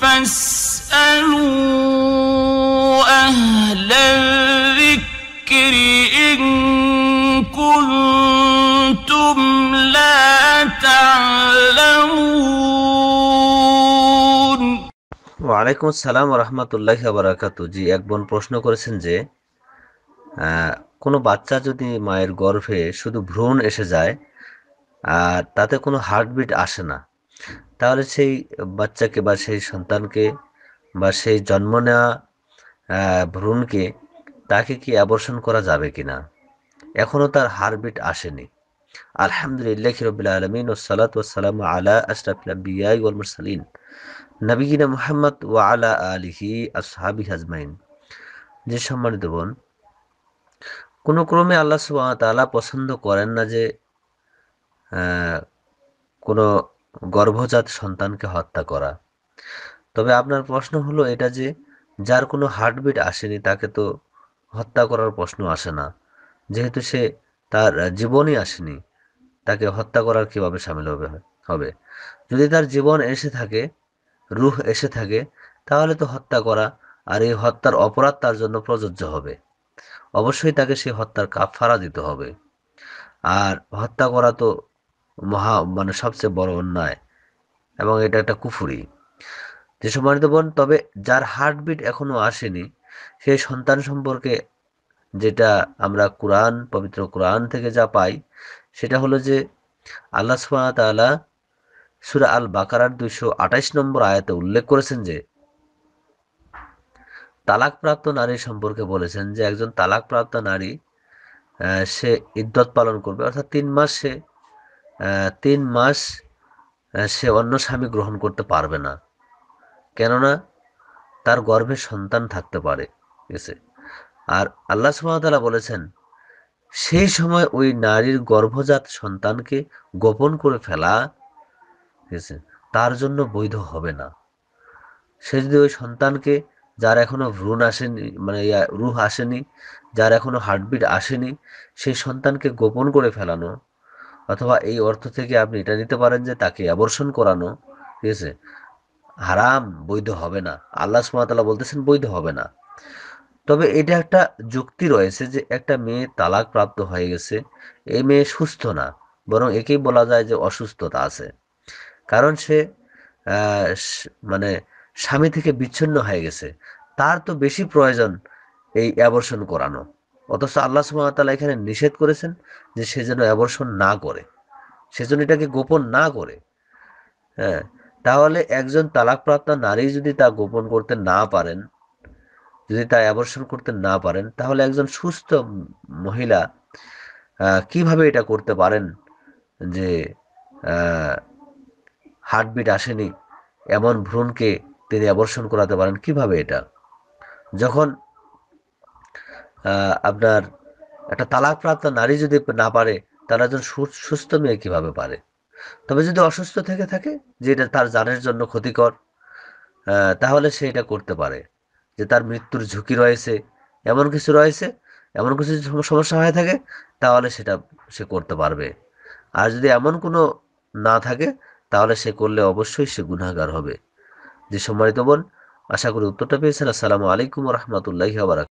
فاسألوا ওয়ালাইকুম আসসালাম রহমতুল্লাহ বারাকাতু জি এক বোন প্রশ্ন করেছেন যে কোনো বাচ্চা যদি মায়ের গর্ভে শুধু ভ্রূণ এসে যায় আর তাতে কোনো হার্টবিট আসে না তাহলে সেই বাচ্চাকে বা সেই সন্তানকে বা সেই জন্ম নেওয়া ভ্রূণকে তাকে কি অবর্ষণ করা যাবে কি না এখনও তার হারবিট আসেনি আলহামদুলিল্লাহ রবিল আলমিন মোহাম্মদ ওয়া আলা যে সম্মানিত বোন কোনো ক্রমে আল্লাহ সুবাহ পছন্দ করেন না যে কোনো গর্ভজাত সন্তানকে হত্যা করা তবে আপনার প্রশ্ন হলো এটা যে যার কোনো হার্টবিট আসেনি তাকে তো হত্যা করার প্রশ্ন আসে না যেহেতু সে তার জীবনই আসেনি তাকে হত্যা করার কিভাবে সামিল হবে হবে যদি তার জীবন এসে থাকে রুহ এসে থাকে তাহলে তো হত্যা করা আর এই হত্যার অপরাধ তার জন্য প্রযোজ্য হবে অবশ্যই তাকে সেই হত্যার ফারা দিতে হবে আর হত্যা করা তো মহা মানে সবচেয়ে বড় অন্যায় এবং এটা একটা কুফুরি যে সম্মানিত বোন তবে যার হার্টবিট এখনো আসেনি সেই সন্তান সম্পর্কে যেটা আমরা কোরআন পবিত্র কোরআন থেকে যা পাই সেটা হলো যে আল্লাহ সুবাহতালা সুরা আল বাকারার দুইশো আঠাইশ নম্বর আয়াতে উল্লেখ করেছেন যে তালাকপ্রাপ্ত নারী সম্পর্কে বলেছেন যে একজন তালাকপ্রাপ্ত নারী সে ইদ্যত পালন করবে অর্থাৎ তিন মাস সে তিন মাস সে অন্য স্বামী গ্রহণ করতে পারবে না কেননা তার গর্ভে সন্তান থাকতে পারে এসে আর আল্লাহ সুবাহতালা বলেছেন সেই সময় ওই নারীর গর্ভজাত সন্তানকে গোপন করে ফেলা আছে তার জন্য বৈধ হবে না সে যদি ওই সন্তানকে যার এখনো ভ্রূণ আসেনি মানে রুহ আসেনি যার এখনো হার্টবিট আসেনি সেই সন্তানকে গোপন করে ফেলানো অথবা এই অর্থ থেকে আপনি এটা নিতে পারেন যে তাকে অবর্ষণ করানো ঠিক আছে হারাম বৈধ হবে না আল্লাহ সুমাতালা বলতেছেন বৈধ হবে না তবে এটা একটা যুক্তি রয়েছে যে একটা মেয়ে তালাক প্রাপ্ত হয়ে গেছে এই মেয়ে সুস্থ না বরং একেই বলা যায় যে অসুস্থতা আছে কারণ সে মানে স্বামী থেকে বিচ্ছিন্ন হয়ে গেছে তার তো বেশি প্রয়োজন এই অ্যাবর্ষণ করানো অথচ আল্লাহ সুমতালা এখানে নিষেধ করেছেন যে সে যেন অ্যাবর্ষণ না করে সে যেন এটাকে গোপন না করে হ্যাঁ তাহলে একজন তালাকপ্রাপ্ত নারী যদি তা গোপন করতে না পারেন যদি তা অ্যাবর্ষণ করতে না পারেন তাহলে একজন সুস্থ মহিলা কিভাবে এটা করতে পারেন যে হার্টবিট আসেনি এমন ভ্রূণকে তিনি অ্যাবর্ষণ করাতে পারেন কিভাবে এটা যখন আপনার একটা তালাকপ্রাপ্ত নারী যদি না পারে তার একজন সুস্থ মেয়ে কিভাবে পারে তবে যদি অসুস্থ থেকে থাকে যে এটা তার জানের জন্য ক্ষতিকর তাহলে সে এটা করতে পারে যে তার মৃত্যুর ঝুঁকি রয়েছে এমন কিছু রয়েছে এমন কিছু সমস্যা হয়ে থাকে তাহলে সেটা সে করতে পারবে আর যদি এমন কোনো না থাকে তাহলে সে করলে অবশ্যই সে গুণাগার হবে যে সম্মানিত বোন আশা করি উত্তরটা পেয়েছেন আসসালামু আলাইকুম রহমতুল্লাহ আবার